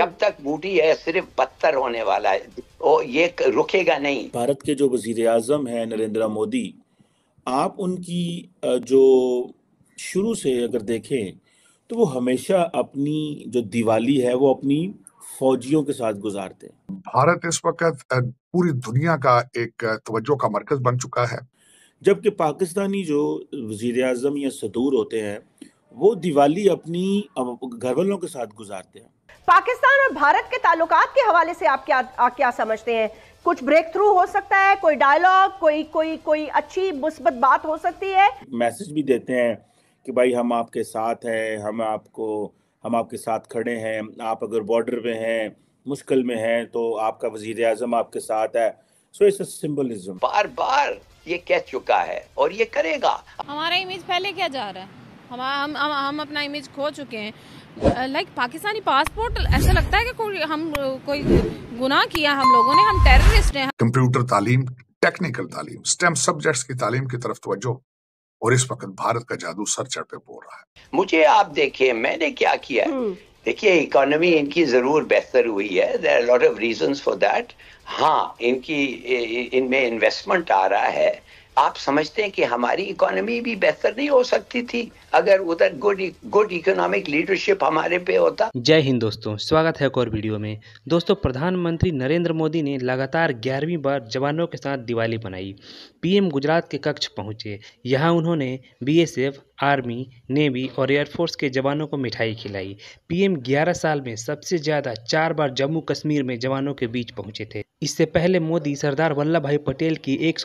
जब तक बूटी है सिर्फ बदतर होने वाला है और ये रुकेगा नहीं भारत के जो वजीर आजम है नरेंद्र मोदी आप उनकी जो शुरू से अगर देखें तो वो हमेशा अपनी जो दिवाली है वो अपनी फौजियों के साथ गुजारते हैं भारत इस वक्त पूरी दुनिया का एक तवज्जो का मरकज बन चुका है जबकि पाकिस्तानी जो वजीर आजम या सदूर होते हैं वो दिवाली अपनी घर वालों के साथ गुजारते हैं पाकिस्तान और भारत के ताल्लुक के हवाले से आप क्या आप क्या समझते हैं कुछ ब्रेक थ्रू हो सकता है कोई डायलॉग कोई कोई कोई अच्छी मुस्बत बात हो सकती है मैसेज भी देते हैं कि भाई हम आपके साथ हैं हम आपको हम आपके साथ खड़े हैं आप अगर बॉर्डर में हैं मुश्किल में हैं तो आपका वजीर अजम आपके साथ है सो इट्स सिंबलिज्म बार बार ये कह चुका है और ये करेगा हमारा इमेज पहले क्या जा रहा है हम हम, हम अपना इमेज खो चुके हैं लाइक पाकिस्तानी पासपोर्ट ऐसा लगता है कि कोई हम कोई गुनाह किया हम लोगों ने हम टेररिस्ट हैं कंप्यूटर तालीम टेक्निकल तालीम स्टेम सब्जेक्ट्स की तालीम की तरफ तवज्जो और इस वक्त भारत का जादू सर चढ़ पे बोल रहा है मुझे आप देखिए मैंने क्या किया हम्म। देखिए इकोनॉमी इनकी जरूर बेहतर हुई है there lot of reason for that हाँ इनकी इनमें इन्वेस्टमेंट आ रहा है आप समझते हैं कि हमारी इकोनॉमी भी बेहतर नहीं हो सकती थी अगर उधर गुड गुड इकोनॉमिक लीडरशिप हमारे पे होता जय हिंद दोस्तों स्वागत है एक और वीडियो में दोस्तों प्रधानमंत्री नरेंद्र मोदी ने लगातार ग्यारहवीं बार जवानों के साथ दिवाली मनाई पीएम गुजरात के कक्ष पहुंचे यहां उन्होंने बीएसएफ आर्मी नेवी और एयरफोर्स के जवानों को मिठाई खिलाई पीएम 11 साल में सबसे ज़्यादा चार बार जम्मू कश्मीर में जवानों के बीच पहुंचे थे इससे पहले मोदी सरदार वल्लभ भाई पटेल की एक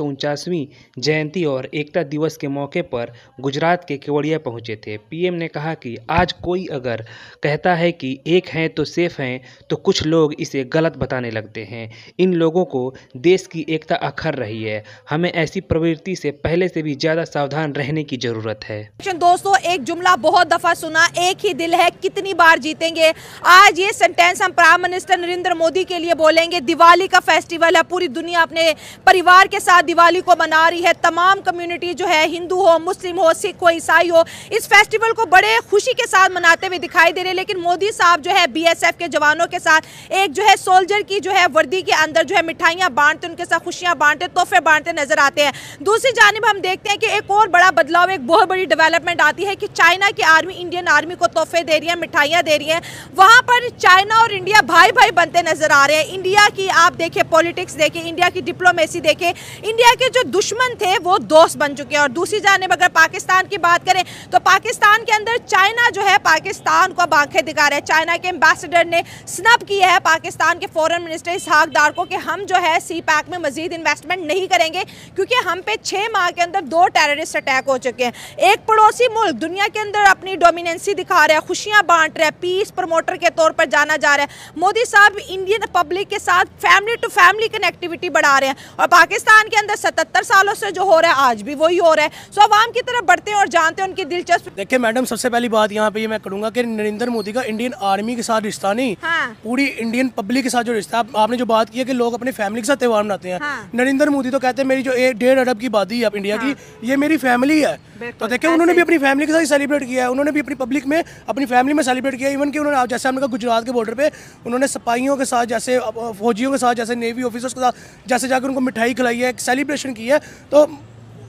जयंती और एकता दिवस के मौके पर गुजरात के केवड़िया पहुंचे थे पीएम ने कहा कि आज कोई अगर कहता है कि एक हैं तो सेफ हैं तो कुछ लोग इसे गलत बताने लगते हैं इन लोगों को देश की एकता अखर रही है हमें ऐसी प्रवृत्ति से पहले से भी ज़्यादा सावधान रहने की ज़रूरत है दोस्तों एक जुमला बहुत दफ़ा सुना एक ही दिल है कितनी बार जीतेंगे आज ये सेंटेंस हम प्राइम मिनिस्टर नरेंद्र मोदी के लिए बोलेंगे दिवाली का फेस्टिवल है पूरी दुनिया अपने परिवार के साथ दिवाली को मना रही है है तमाम कम्युनिटी जो है हिंदू हो मुस्लिम हो सिख हो ईसाई हो इस फेस्टिवल को बड़े खुशी के साथ मनाते हुए दिखाई दे रहे लेकिन मोदी साहब जो है बीएसएफ के जवानों के साथ एक जो है सोल्जर की जो है वर्दी के अंदर जो है मिठाइयाँ बांटते उनके साथ खुशियाँ बांटते तोहफे बांटते नजर आते हैं दूसरी जानब हम देखते हैं कि एक और बड़ा बदलाव एक बहुत बड़ी डेवलपमेंट आती है कि चाइना की आर्मी इंडियन आर्मी को तोहफे दे रही है मिठाइयाँ दे रही है वहाँ पर चाइना और इंडिया भाई भाई बनते नजर आ रहे हैं इंडिया की आप देखें पॉलिटिक्स देखें इंडिया की डिप्लोमेसी देखें इंडिया के जो दुश्मन थे वो दोस्त बन चुके हैं और दूसरी जानब अगर पाकिस्तान की बात करें तो पाकिस्तान के अंदर चाइना जो है पाकिस्तान को अब आंखें दिखा रहे हैं चाइना के एम्बेसडर ने स्नब किया है पाकिस्तान के फॉरन मिनिस्टर इसहाक डार को कि हम जो है सी पैक में मजीद इन्वेस्टमेंट नहीं करेंगे क्योंकि हम पे छः माह के अंदर दो टेररिस्ट अटैक हो चुके हैं एक पड़ोसी मुल्क दुनिया के अंदर अपनी डोमिनेंसी दिखा रहा है खुशियाँ बांट रहा है पीस प्रमोटर के तौर पर जाना जा रहा है मोदी साहब इंडियन पब्लिक के साथ फैमिली टू फैमिली कनेक्टिविटी बढ़ा रहे हैं और पाकिस्तान के अंदर सतहत्तर सालों से से जो हो रहा है आज भी वही हो रहा है सो आवाम की तरफ बढ़ते हैं और जानते हैं उनकी दिलचस्प देखिए मैडम सबसे पहली बात यहाँ पे मैं करूँगा की नरेंद्र मोदी का इंडियन आर्मी के साथ रिश्ता नहीं हाँ। पूरी इंडियन पब्लिक के साथ जो रिश्ता आपने जो बात की है कि लोग अपने फैमिली के साथ त्यौहार मनाते हैं हाँ। नरेंद्र मोदी तो कहते हैं मेरी जो एक डेढ़ अरब की बात है इंडिया की हाँ। ये मेरी फैमिली है तो देखिए उन्होंने भी अपनी फैमिली के साथ सेलिब्रेट किया है उन्होंने भी अपनी पब्लिक में अपनी फैमिली में सेलिब्रेट किया इवन कि उन्होंने जैसे हमने कहा गुजरात के बॉर्डर पे उन्होंने सिपाहियों के साथ जैसे फौजियों के साथ जैसे नेवी ऑफिसर्स के साथ जैसे जाकर उनको मिठाई खिलाई है सेलिब्रेशन की है तो तो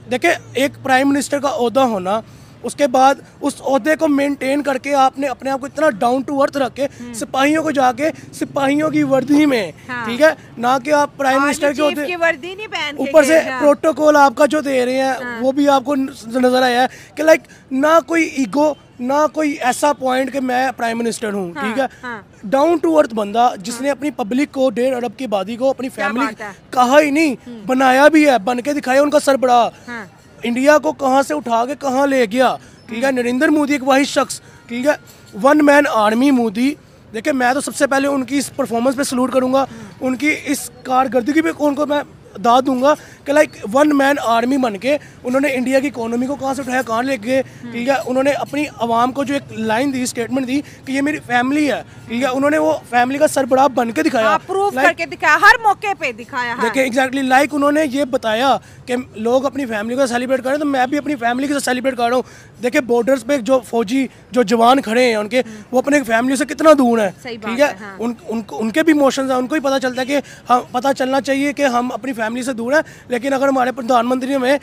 देखिए एक प्राइम मिनिस्टर का अहदा होना उसके बाद उस अहदे को मेंटेन करके आपने अपने आप को इतना डाउन टू अर्थ रख के सिपाहियों को जाके सिपाहियों की वर्दी में हाँ। ठीक है ना कि आप हाँ, प्राइम मिनिस्टर के होते ऊपर से प्रोटोकॉल हाँ। आपका जो दे रहे हैं हाँ। वो भी आपको नजर आया है कि लाइक ना कोई ईगो ना कोई ऐसा पॉइंट कि मैं प्राइम मिनिस्टर हूँ हाँ, ठीक है डाउन टू अर्थ बंदा जिसने हाँ, अपनी पब्लिक को डेढ़ अरब की आबादी को अपनी फैमिली कहा ही नहीं हम्म। बनाया भी है बन के दिखाया उनका बड़ा हाँ, इंडिया को कहाँ से उठा के कहाँ ले गया ठीक है हम्म। नरेंद्र मोदी एक वही शख्स ठीक है वन मैन आर्मी मोदी देखिए मैं तो सबसे पहले उनकी इस परफॉर्मेंस पे सलूट करूंगा हम्म। उनकी इस कारकर्दगी पे उनको मैं दाद दूंगा कि लाइक वन मैन आर्मी बन के उन्होंने इंडिया की इकोनॉमी को कहाँ से उठाया कहाँ ले गए ठीक है उन्होंने अपनी आवाम को जो एक लाइन दी स्टेटमेंट दी कि ये मेरी फैमिली है ठीक है उन्होंने वो फैमिली का सरबराह बन के दिखाया प्रूफ करके दिखाया हर मौके पे दिखाया हाँ। देखिए एग्जैक्टली लाइक उन्होंने ये बताया कि लोग अपनी फैमिली को सेलिब्रेट कर रहे हैं तो मैं भी अपनी फैमिली के साथ सेलिब्रेट कर रहा हूँ देखिए बॉर्डर्स पे जो फौजी जो जवान खड़े हैं उनके वो अपने फैमिली से कितना दूर है ठीक है हाँ। उनके भी इमोशन है उनको ही पता चलता है कि हम पता चलना चाहिए कि हम अपनी फैमिली से दूर है लेकिन अगर हमारे प्रधानमंत्री में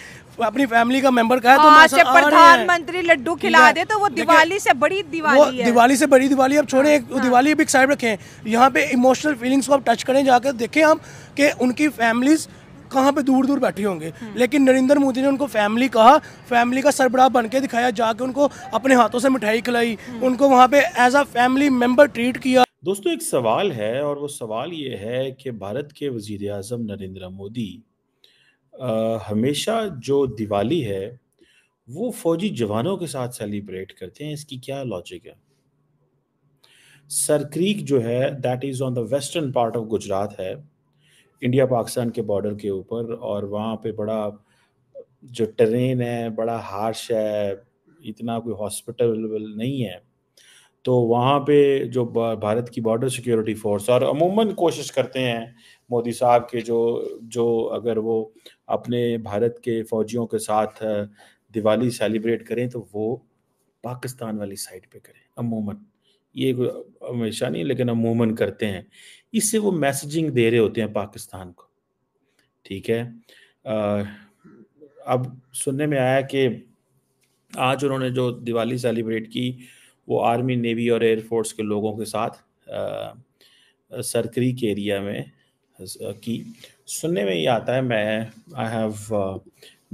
अपनी फैमिली का मेंबर का है तो हाँ, प्रधानमंत्री लड्डू खिला दे तो वो दिवाली से बड़ी दिवाली है दिवाली से बड़ी दिवाली अब छोड़े हाँ, हाँ। दिवाली भी साइड रखे यहाँ पे इमोशनल फीलिंग्स को आप टच करें जाकर देखे हम कि उनकी फैमिलीज़ कहाँ पे दूर दूर बैठे होंगे हम्म। लेकिन नरेंद्र मोदी ने उनको फैमिली कहा फैमिली का सरबराह बन के दिखाया जाके उनको अपने हाथों से मिठाई खिलाई हम्म। उनको वहाँ पे as a family member treat किया दोस्तों एक सवाल है और वो सवाल ये है कि भारत के वज़ी अजम नरेंद्र मोदी हमेशा जो दिवाली है वो फौजी जवानों के साथ सेलिब्रेट करते हैं इसकी क्या लॉजिक है सरक्रीक जो है that is on the western part of Gujarat है इंडिया पाकिस्तान के बॉर्डर के ऊपर और वहाँ पे बड़ा जो ट्रेन है बड़ा हार्श है इतना कोई हॉस्पिटल नहीं है तो वहाँ पे जो भारत की बॉर्डर सिक्योरिटी फोर्स और अमूमन कोशिश करते हैं मोदी साहब के जो जो अगर वो अपने भारत के फौजियों के साथ दिवाली सेलिब्रेट करें तो वो पाकिस्तान वाली साइड पे करें अमूमन ये हमेशा नहीं लेकिन अमूमन करते हैं इससे वो मैसेजिंग दे रहे होते हैं पाकिस्तान को ठीक है आ, अब सुनने में आया कि आज उन्होंने जो दिवाली सेलिब्रेट की वो आर्मी नेवी और एयरफोर्स के लोगों के साथ सरकरी के एरिया में की सुनने में ये आता है मैं I have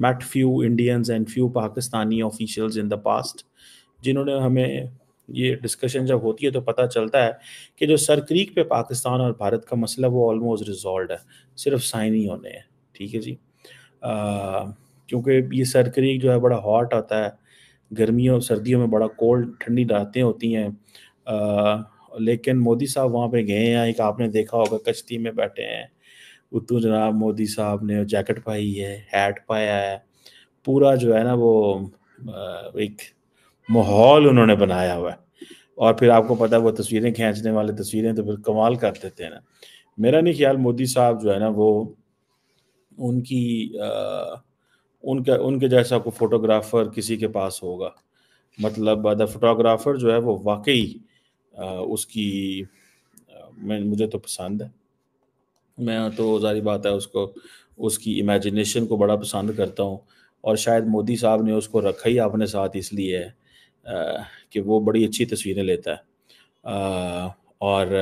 met few Indians and few Pakistani officials in the past जिन्होंने हमें ये डिस्कशन जब होती है तो पता चलता है कि जो सरक्रीक पे पाकिस्तान और भारत का मसला वो ऑलमोस्ट रिजॉल्व है सिर्फ साइन ही होने हैं ठीक है जी क्योंकि ये सरक्रीक जो है बड़ा हॉट आता है गर्मियों सर्दियों में बड़ा कोल्ड ठंडी रातें होती हैं लेकिन मोदी साहब वहाँ पे गए हैं एक आपने देखा होगा कश्ती में बैठे हैं उतू जनाब मोदी साहब ने जैकेट पाई है हैट पाया है पूरा जो है ना वो एक माहौल उन्होंने बनाया हुआ है और फिर आपको पता है वो तस्वीरें खींचने वाले तस्वीरें तो फिर कमाल कर देते हैं ना मेरा नहीं ख्याल मोदी साहब जो है ना वो उनकी आ, उनके उनके जैसा कोई फोटोग्राफर किसी के पास होगा मतलब द फोटोग्राफर जो है वो वाकई उसकी मैं मुझे तो पसंद है मैं तो जारी बात है उसको उसकी इमेजिनेशन को बड़ा पसंद करता हूँ और शायद मोदी साहब ने उसको रखा ही अपने साथ इसलिए है कि वो बड़ी अच्छी तस्वीरें लेता है और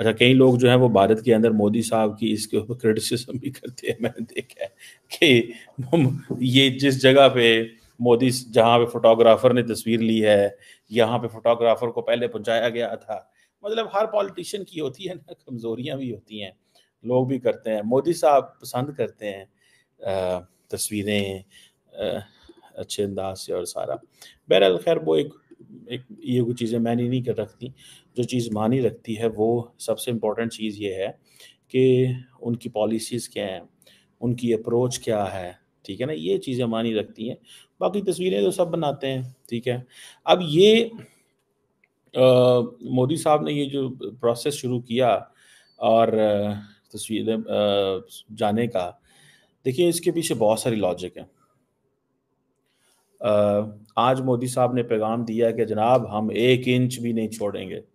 अच्छा कई लोग जो है वो भारत के अंदर मोदी साहब की इसके ऊपर क्रिटिसिज्म भी करते हैं मैंने देखा है कि ये जिस जगह पे मोदी जहाँ पे फोटोग्राफर ने तस्वीर ली है यहाँ पे फोटोग्राफर को पहले पहुँचाया गया था मतलब हर पॉलिटिशियन की होती है ना कमजोरियाँ भी होती हैं लोग भी करते हैं मोदी साहब पसंद करते हैं तस्वीरें अच्छे अंदाज से और सारा बहरहाल खैर वो एक एक ये कुछ चीज़ें मैंने नहीं कर रखती जो चीज़ मानी रखती है वो सबसे इम्पोर्टेंट चीज़ ये है कि उनकी पॉलिसीज़ क्या हैं उनकी अप्रोच क्या है ठीक है ना ये चीज़ें मानी रखती हैं बाकी तस्वीरें तो सब बनाते हैं ठीक है अब ये मोदी साहब ने ये जो प्रोसेस शुरू किया और तस्वीरें जाने का देखिए इसके पीछे बहुत सारी लॉजिक है आज मोदी साहब ने पैगाम दिया कि जनाब हम एक इंच भी नहीं छोड़ेंगे